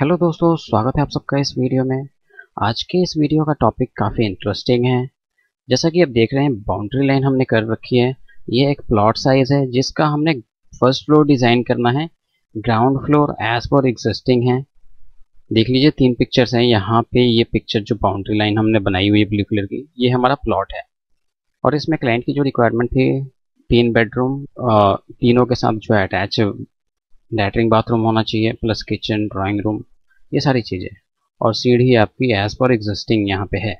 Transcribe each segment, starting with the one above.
hello दोस्तों स्वागत है आप सबका इस वीडियो में आज के इस वीडियो का टॉपिक काफ़ी इंटरेस्टिंग है जैसा कि आप देख रहे हैं बाउंड्री लाइन हमने कर रखी है ये एक प्लॉट साइज है जिसका हमने फर्स्ट फ्लोर डिज़ाइन करना है ground floor as per existing है देख लीजिए तीन पिक्चर्स हैं यहाँ पे ये पिक्चर जो बाउंड्री लाइन हमने बनाई हुई है ब्लू कलर की ये हमारा प्लॉट है और इसमें क्लाइंट की जो रिक्वायरमेंट थी तीन बेडरूम तीनों के साथ जो है अटैच लेटरिन बाथरूम होना चाहिए प्लस किचन ड्राइंग रूम ये सारी चीज़ें और सीढ़ी आपकी एज़ पर एग्जिस्टिंग यहाँ पे है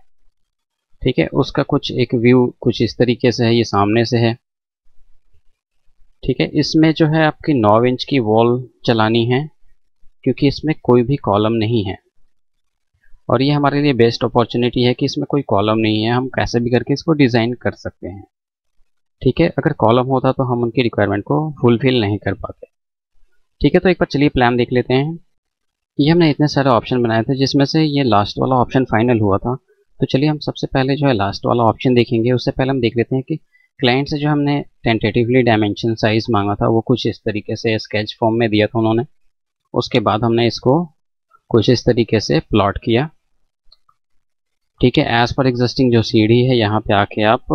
ठीक है उसका कुछ एक व्यू कुछ इस तरीके से है ये सामने से है ठीक है इसमें जो है आपकी नौ इंच की वॉल चलानी है क्योंकि इसमें कोई भी कॉलम नहीं है और ये हमारे लिए बेस्ट अपॉर्चुनिटी है कि इसमें कोई कॉलम नहीं है हम कैसे भी करके इसको डिज़ाइन कर सकते हैं ठीक है अगर कॉलम होता तो हम उनकी रिक्वायरमेंट को फुलफिल नहीं कर पाते ठीक है तो एक बार चलिए प्लान देख लेते हैं ये हमने इतने सारे ऑप्शन बनाए थे जिसमें से ये लास्ट वाला ऑप्शन फाइनल हुआ था तो चलिए हम सबसे पहले जो है लास्ट वाला ऑप्शन देखेंगे उससे पहले हम देख लेते हैं कि क्लाइंट से जो हमने टेंटेटिवली डायमेंशन साइज़ मांगा था वो कुछ इस तरीके से स्केच फॉर्म में दिया था उन्होंने उसके बाद हमने इसको कुछ इस तरीके से प्लॉट किया ठीक है एज़ पर एग्जिस्टिंग जो सीढ़ी है यहाँ पे आके आप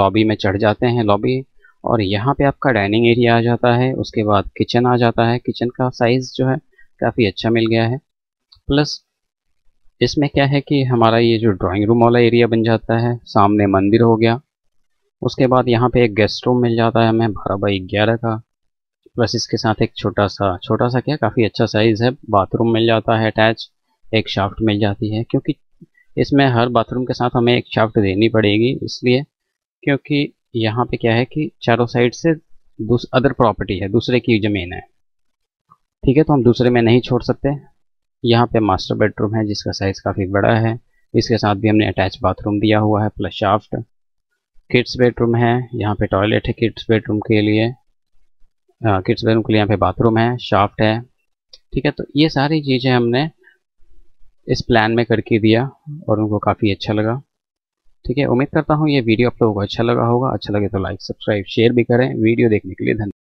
लॉबी में चढ़ जाते हैं लॉबी और यहाँ पे आपका डाइनिंग एरिया आ जाता है उसके बाद किचन आ जाता है किचन का साइज़ जो है काफ़ी अच्छा मिल गया है प्लस इसमें क्या है कि हमारा ये जो ड्राइंग रूम वाला एरिया बन जाता है सामने मंदिर हो गया उसके बाद यहाँ पे एक गेस्ट रूम मिल जाता है हमें बारह बाई ग्यारह का प्लस इसके साथ एक छोटा सा छोटा सा क्या काफ़ी अच्छा साइज़ है बाथरूम मिल जाता है अटैच एक शाफ्ट मिल जाती है क्योंकि इसमें हर बाथरूम के साथ हमें एक शाफ्ट देनी पड़ेगी इसलिए क्योंकि यहाँ पे क्या है कि चारों साइड से अदर प्रॉपर्टी है दूसरे की ज़मीन है ठीक है तो हम दूसरे में नहीं छोड़ सकते यहाँ पे मास्टर बेडरूम है जिसका साइज़ काफ़ी बड़ा है इसके साथ भी हमने अटैच बाथरूम दिया हुआ है प्लस शाफ्ट किड्स बेडरूम है यहाँ पे टॉयलेट है किड्स बेडरूम के लिए किड्स बेडरूम के लिए यहाँ पे बाथरूम है शाफ्ट है ठीक है तो ये सारी चीज़ें हमने इस प्लान में करके दिया और उनको काफ़ी अच्छा लगा ठीक है उम्मीद करता हूँ ये वीडियो आप लोगों को अच्छा लगा होगा अच्छा लगे तो लाइक सब्सक्राइब शेयर भी करें वीडियो देखने के लिए धन्यवाद